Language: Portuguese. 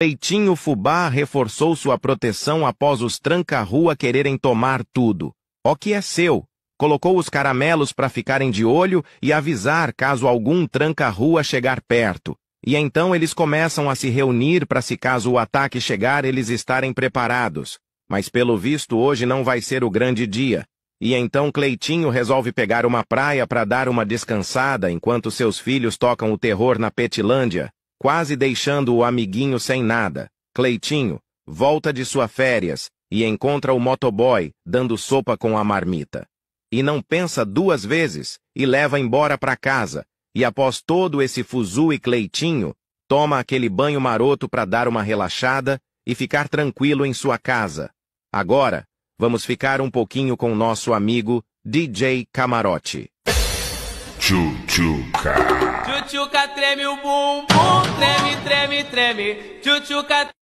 Peitinho Fubá reforçou sua proteção após os tranca-rua quererem tomar tudo. O que é seu? Colocou os caramelos para ficarem de olho e avisar caso algum tranca-rua chegar perto. E então eles começam a se reunir para se caso o ataque chegar eles estarem preparados. Mas pelo visto hoje não vai ser o grande dia. E então Cleitinho resolve pegar uma praia para dar uma descansada enquanto seus filhos tocam o terror na Petilândia quase deixando o amiguinho sem nada. Cleitinho volta de sua férias e encontra o motoboy dando sopa com a marmita. E não pensa duas vezes e leva embora para casa. E após todo esse fuzu e Cleitinho, toma aquele banho maroto para dar uma relaxada e ficar tranquilo em sua casa. Agora, vamos ficar um pouquinho com nosso amigo DJ Camarote. Tchutchuca. Tchutchuca treme o bumbum. treme, treme, treme, tchutchuca.